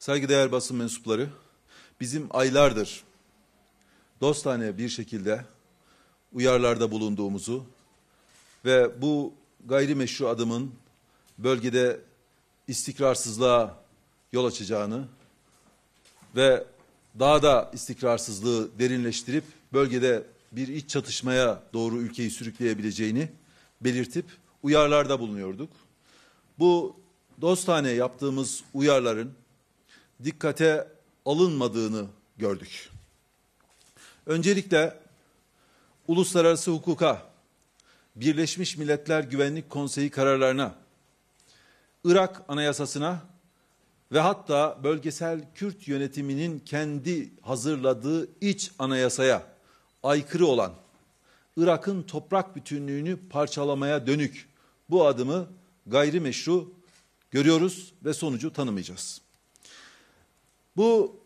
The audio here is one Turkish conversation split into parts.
Saygıdeğer basın mensupları, bizim aylardır dostane bir şekilde uyarlarda bulunduğumuzu ve bu gayrimeşru adımın bölgede istikrarsızlığa yol açacağını ve daha da istikrarsızlığı derinleştirip bölgede bir iç çatışmaya doğru ülkeyi sürükleyebileceğini belirtip uyarlarda bulunuyorduk. Bu dostane yaptığımız uyarların dikkate alınmadığını gördük. Öncelikle uluslararası hukuka, Birleşmiş Milletler Güvenlik Konseyi kararlarına, Irak Anayasasına ve hatta bölgesel Kürt yönetiminin kendi hazırladığı iç anayasaya aykırı olan Irak'ın toprak bütünlüğünü parçalamaya dönük bu adımı gayrimeşru görüyoruz ve sonucu tanımayacağız. Bu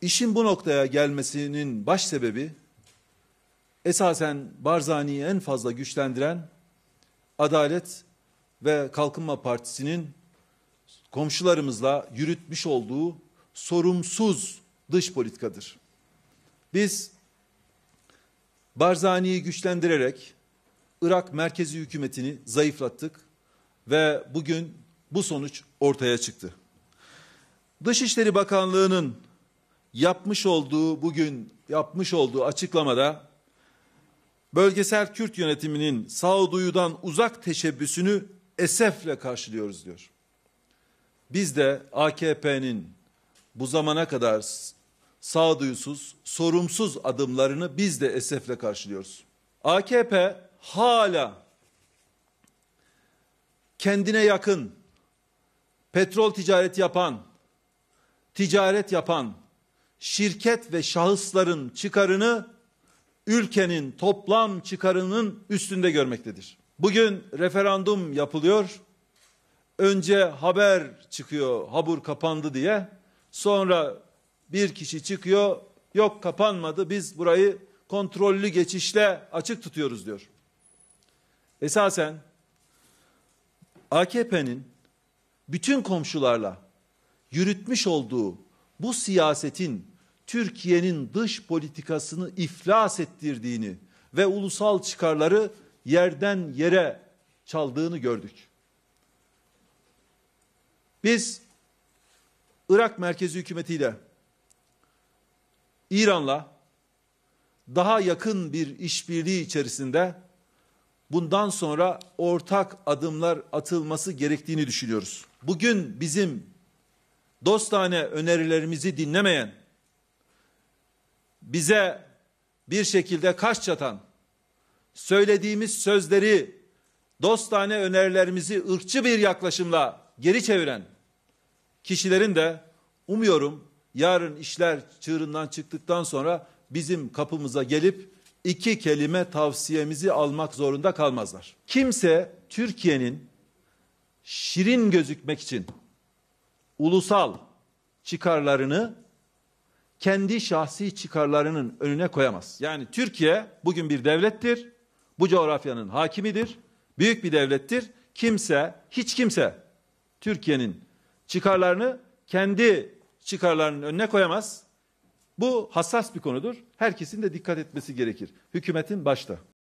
işin bu noktaya gelmesinin baş sebebi esasen Barzani'yi en fazla güçlendiren Adalet ve Kalkınma Partisi'nin komşularımızla yürütmüş olduğu sorumsuz dış politikadır. Biz Barzani'yi güçlendirerek Irak merkezi hükümetini zayıflattık ve bugün bu sonuç ortaya çıktı. Dışişleri Bakanlığı'nın yapmış olduğu bugün yapmış olduğu açıklamada bölgesel Kürt yönetiminin sağduyudan uzak teşebbüsünü esefle karşılıyoruz diyor. Biz de AKP'nin bu zamana kadar sağduyusuz, sorumsuz adımlarını biz de esefle karşılıyoruz. AKP hala kendine yakın petrol ticareti yapan ticaret yapan şirket ve şahısların çıkarını ülkenin toplam çıkarının üstünde görmektedir. Bugün referandum yapılıyor. Önce haber çıkıyor habur kapandı diye. Sonra bir kişi çıkıyor yok kapanmadı biz burayı kontrollü geçişle açık tutuyoruz diyor. Esasen AKP'nin bütün komşularla yürütmüş olduğu bu siyasetin Türkiye'nin dış politikasını iflas ettirdiğini ve ulusal çıkarları yerden yere çaldığını gördük. Biz Irak merkezi hükümetiyle İran'la daha yakın bir işbirliği içerisinde bundan sonra ortak adımlar atılması gerektiğini düşünüyoruz. Bugün bizim dostane önerilerimizi dinlemeyen, bize bir şekilde kaş çatan, söylediğimiz sözleri dostane önerilerimizi ırkçı bir yaklaşımla geri çeviren kişilerin de umuyorum yarın işler çığırından çıktıktan sonra bizim kapımıza gelip iki kelime tavsiyemizi almak zorunda kalmazlar. Kimse Türkiye'nin şirin gözükmek için ulusal çıkarlarını kendi şahsi çıkarlarının önüne koyamaz. Yani Türkiye bugün bir devlettir. Bu coğrafyanın hakimidir. Büyük bir devlettir. Kimse, hiç kimse Türkiye'nin çıkarlarını kendi çıkarlarının önüne koyamaz. Bu hassas bir konudur. Herkesin de dikkat etmesi gerekir. Hükümetin başta.